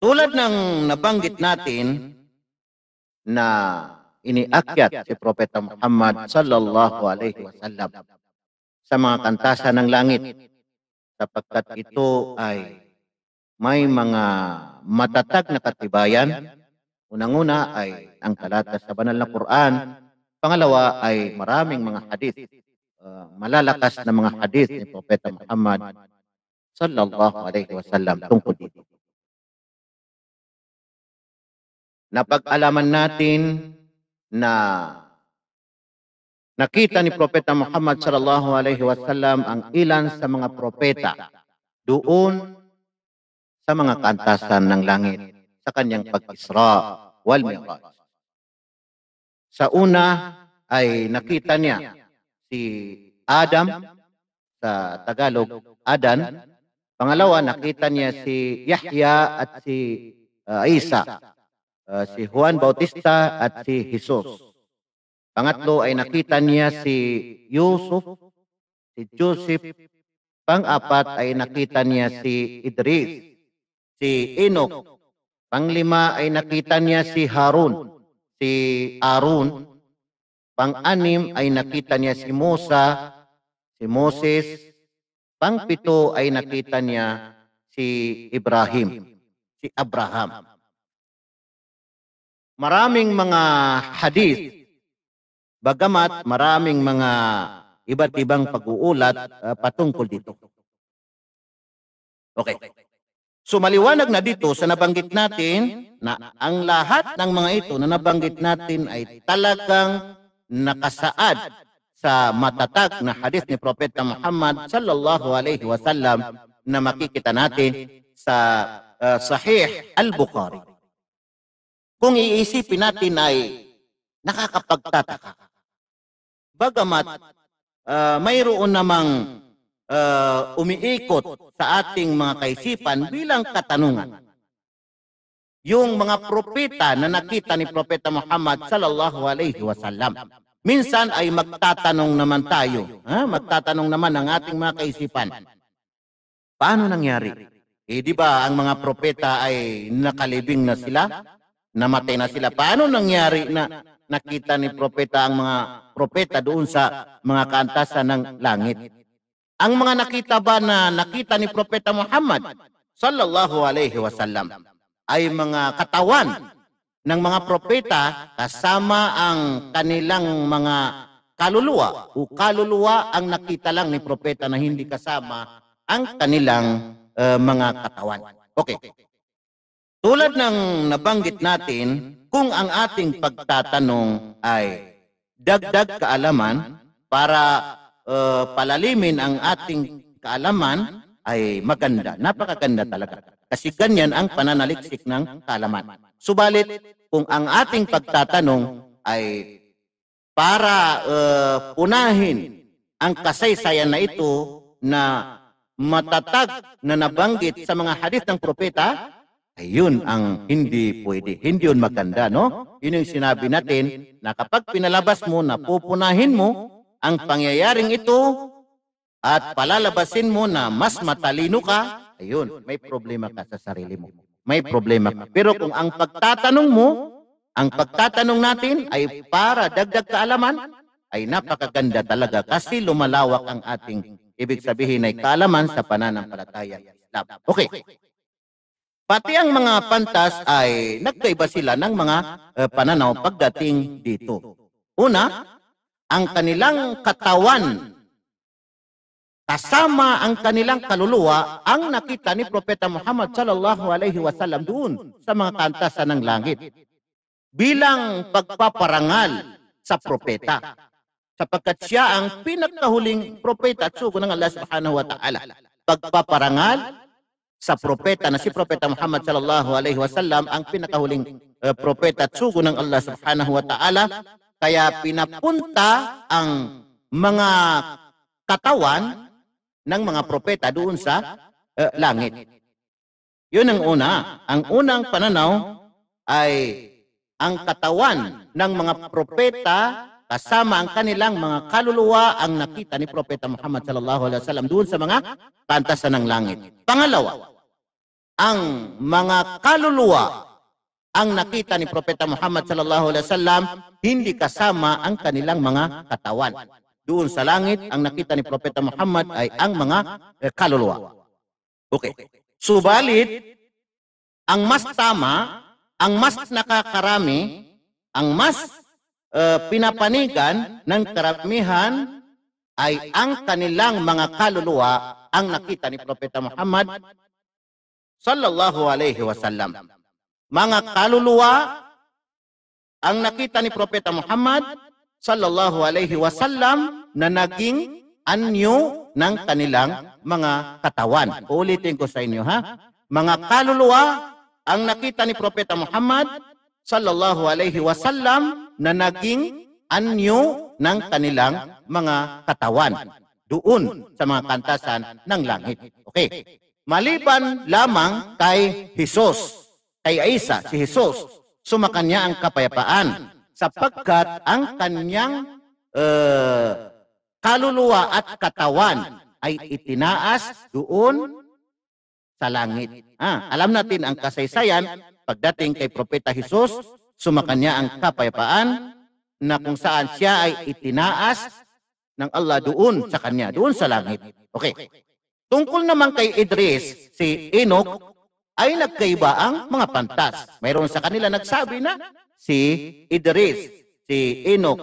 Tulad ng nabanggit natin na iniakyat si Propeta Muhammad sallallahu alaihi wasallam sa mga kantasa ng langit sapagkat ito ay may mga matatag na katibayan. Unang-una ay ang talata sa banal na Quran. Pangalawa ay maraming mga hadith, uh, malalakas na mga hadith ni Propeta Muhammad sallallahu alaihi wasallam tungkol dito. napag-alaman natin na nakita ni Propeta Muhammad sallallahu alaihi wasallam ang ilan sa mga propeta doon sa mga kantasan ng langit sa kanyang pag-isra wal mi'raj. Sa una ay nakita niya si Adam sa Tagalog, Adan. Pangalawa, nakita niya si Yahya at si uh, Isa Ah, si Juan Bautista at si Jesus. Pangatlo ay nakita niya si Yusuf, si Joseph. Pang-apat ay nakita niya si Idris, si Enoch. Panglima ay nakita niya si Harun, si Arun. Pang-anim ay nakita niya si Musa, si Moses. Pang-pito ay nakita niya si Ibrahim, si Abraham maraming mga hadith, bagamat maraming mga iba't ibang pag-uulat uh, patungkol dito. Okay. So maliwanag na dito sa nabanggit natin na ang lahat ng mga ito na nabanggit natin ay talagang nakasaad sa matatag na hadith ni Propeta Muhammad sallallahu alaihi wasallam na makikita natin sa uh, Sahih al-Bukhari. Kung iisipin natin ay nakakapagtataka. Bagamat uh, mayroon namang uh, umiikot sa ating mga kaisipan bilang katanungan. Yung mga propeta na nakita ni Propeta Muhammad sallallahu alaihi wasallam. Minsan ay magtatanong naman tayo, ha? magtatanong naman ang ating mga kaisipan. Paano nangyari? Eh di ba ang mga propeta ay nakalibing na sila? namatay na sila. Paano nangyari na nakita ni propeta ang mga propeta doon sa mga kantasan ng langit? Ang mga nakita ba na nakita ni propeta Muhammad sallallahu alaihi wasallam ay mga katawan ng mga propeta kasama ang kanilang mga kaluluwa o kaluluwa ang nakita lang ni propeta na hindi kasama ang kanilang uh, mga katawan. Okay. Tulad ng nabanggit natin, kung ang ating pagtatanong ay dagdag kaalaman para uh, palalimin ang ating kaalaman ay maganda, napakaganda talaga. Kasi ganyan ang pananaliksik ng kaalaman. Subalit, kung ang ating pagtatanong ay para uh, punahin ang kasaysayan na ito na matatag na nabanggit sa mga hadith ng propeta, Ayun ang hindi pwede. Hindi yun maganda, no? Yun yung sinabi natin na kapag pinalabas mo, napupunahin mo ang pangyayaring ito at palalabasin mo na mas matalino ka, ayun, may problema ka sa sarili mo. May problema ka. Pero kung ang pagtatanong mo, ang pagtatanong natin ay para dagdag kaalaman, ay napakaganda talaga kasi lumalawak ang ating ibig sabihin ay kaalaman sa pananampalataya. Okay. Pati ang mga pantas ay nagkaiba sila ng mga uh, pananaw pagdating dito. Una, ang kanilang katawan kasama ang kanilang kaluluwa ang nakita ni Propeta Muhammad sallallahu alaihi wasallam doon sa mga kantasan ng langit bilang pagpaparangal sa propeta sapagkat siya ang pinakahuling propeta at sugo ng Allah subhanahu wa ta'ala. Pagpaparangal sa propeta na si Propeta Muhammad sallallahu alaihi wasallam ang pinakahuling uh, propeta at sugo ng Allah subhanahu wa ta'ala. Kaya pinapunta ang mga katawan ng mga propeta doon sa uh, langit. Yun ang una. Ang unang pananaw ay ang katawan ng mga propeta kasama ang kanilang mga kaluluwa ang nakita ni Propeta Muhammad sallallahu alaihi wasallam doon sa mga pantasan ng langit. Pangalawa, ang mga kaluluwa ang nakita ni Propeta Muhammad sallallahu alaihi wasallam hindi kasama ang kanilang mga katawan. Doon sa langit ang nakita ni Propeta Muhammad ay ang mga eh, kaluluwa. Okay. Subalit ang mas tama, ang mas nakakarami, ang mas uh, pinapanigan ng karamihan ay ang kanilang mga kaluluwa ang nakita ni Propeta Muhammad sallallahu alaihi wasallam. Mga kaluluwa ang nakita ni Propeta Muhammad sallallahu alaihi wasallam na naging anyo ng kanilang mga katawan. Ulitin ko sa inyo ha. Mga kaluluwa ang nakita ni Propeta Muhammad sallallahu alayhi wa sallam na naging anyo ng kanilang mga katawan doon sa mga kantasan ng langit. Okay. Maliban lamang kay Jesus, kay Isa, si Jesus, sumakanya ang kapayapaan sapagkat ang kanyang uh, kaluluwa at katawan ay itinaas doon sa langit. Ah, alam natin ang kasaysayan Pagdating kay Propeta Jesus, sumakanya ang kapayapaan na kung saan siya ay itinaas ng Allah doon sa kanya, doon sa langit. Okay. Tungkol naman kay Idris, si Enoch, ay nagkaiba ang mga pantas. Mayroon sa kanila nagsabi na si Idris, si Enoch,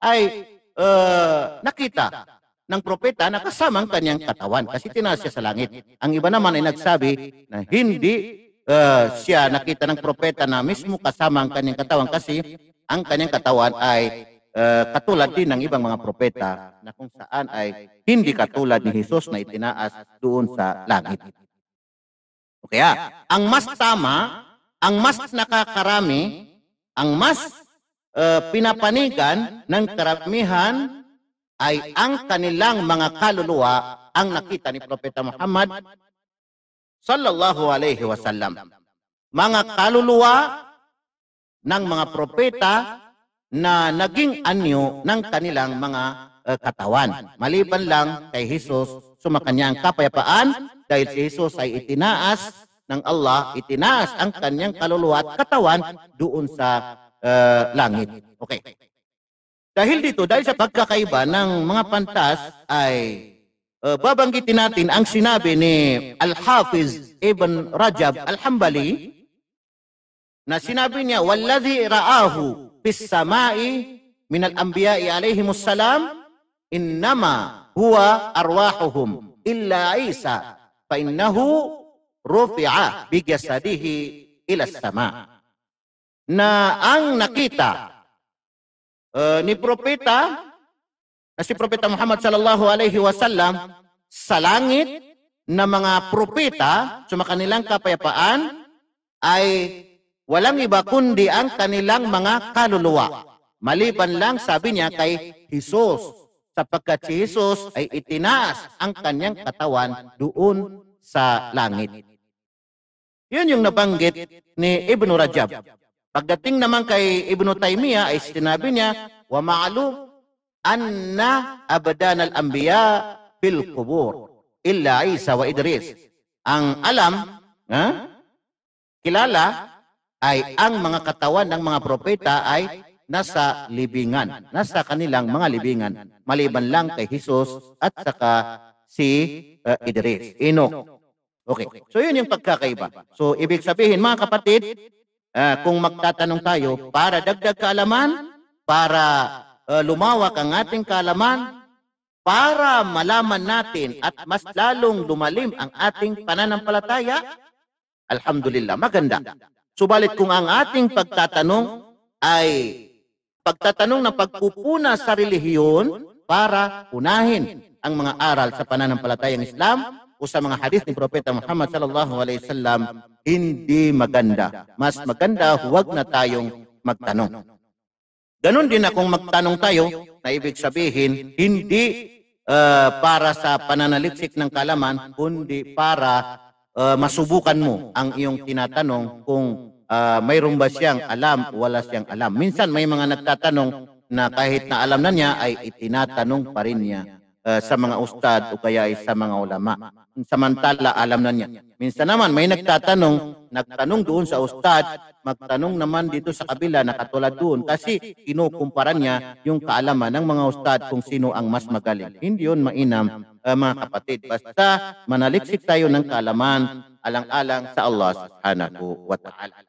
ay uh, nakita ng propeta na kasamang kanyang katawan kasi tinaas siya sa langit. Ang iba naman ay nagsabi na hindi uh, siya nakita ng propeta na mismo kasama ang kanyang katawan kasi ang kanyang katawan ay uh, katulad din ng ibang mga propeta na kung saan ay hindi katulad ni Jesus na itinaas doon sa langit. Okay, ah. ang mas tama, ang mas nakakarami, ang mas uh, pinapanigan ng karamihan ay ang kanilang mga kaluluwa ang nakita ni Propeta Muhammad sallallahu alaihi wasallam. Mga kaluluwa ng mga propeta na naging anyo ng kanilang mga uh, katawan. Maliban lang kay Jesus ang kapayapaan dahil si Jesus ay itinaas ng Allah, itinaas ang kanyang kaluluwa at katawan doon sa uh, langit. Okay. Dahil dito, dahil sa pagkakaiba ng mga pantas ay uh, babanggitin natin ang sinabi ni Al-Hafiz Ibn Rajab Al-Hambali na sinabi niya, Walladhi ra'ahu fis samai min al-anbiya'i alayhimus salam innama huwa arwahuhum illa Isa fa innahu rufi'a bi jasadihi ila sama na ang nakita uh, ni propeta na si Propeta Muhammad sallallahu alaihi wasallam sa langit na mga propeta sa kanilang kapayapaan ay walang iba kundi ang kanilang mga kaluluwa. Maliban lang sabi niya kay Jesus sapagkat si Jesus ay itinaas ang kanyang katawan doon sa langit. Yun yung nabanggit ni Ibn Rajab. Pagdating naman kay Ibn Taymiyyah ay sinabi niya, wa ma'lum anna abdan al-anbiya fil qubur illa Isa wa Idris. Ang alam, ha? kilala ay ang mga katawan ng mga propeta ay nasa libingan, nasa kanilang mga libingan, maliban lang kay Jesus at saka si uh, Idris, Enoch. Okay, so yun yung pagkakaiba. So ibig sabihin mga kapatid, uh, kung magtatanong tayo para dagdag kaalaman, para eh, lumawak ang ating kaalaman para malaman natin at mas lalong lumalim ang ating pananampalataya? Alhamdulillah, maganda. Subalit kung ang ating pagtatanong ay pagtatanong na pagpupuna sa relihiyon para unahin ang mga aral sa pananampalatayang Islam o sa mga hadith ni Propeta Muhammad sallallahu alaihi wasallam, hindi maganda. Mas maganda huwag na tayong magtanong. Ganon din akong magtanong tayo na ibig sabihin, hindi uh, uh para sa pananaliksik ng kalaman, kundi para uh, uh, masubukan mo ang iyong tinatanong kung uh, uh, mayroon ba siyang alam o wala siyang alam. Minsan may mga nagtatanong na kahit na alam na niya ay itinatanong pa rin niya uh, sa mga ustad o kaya ay sa mga ulama samantala alam na niya. Minsan naman may nagtatanong, nagtanong doon sa ustad, magtanong naman dito sa kabila na katulad doon kasi kinukumpara niya yung kaalaman ng mga ustad kung sino ang mas magaling. Hindi yun mainam uh, mga kapatid. Basta manaliksik tayo ng kaalaman alang-alang sa Allah subhanahu wa ta'ala.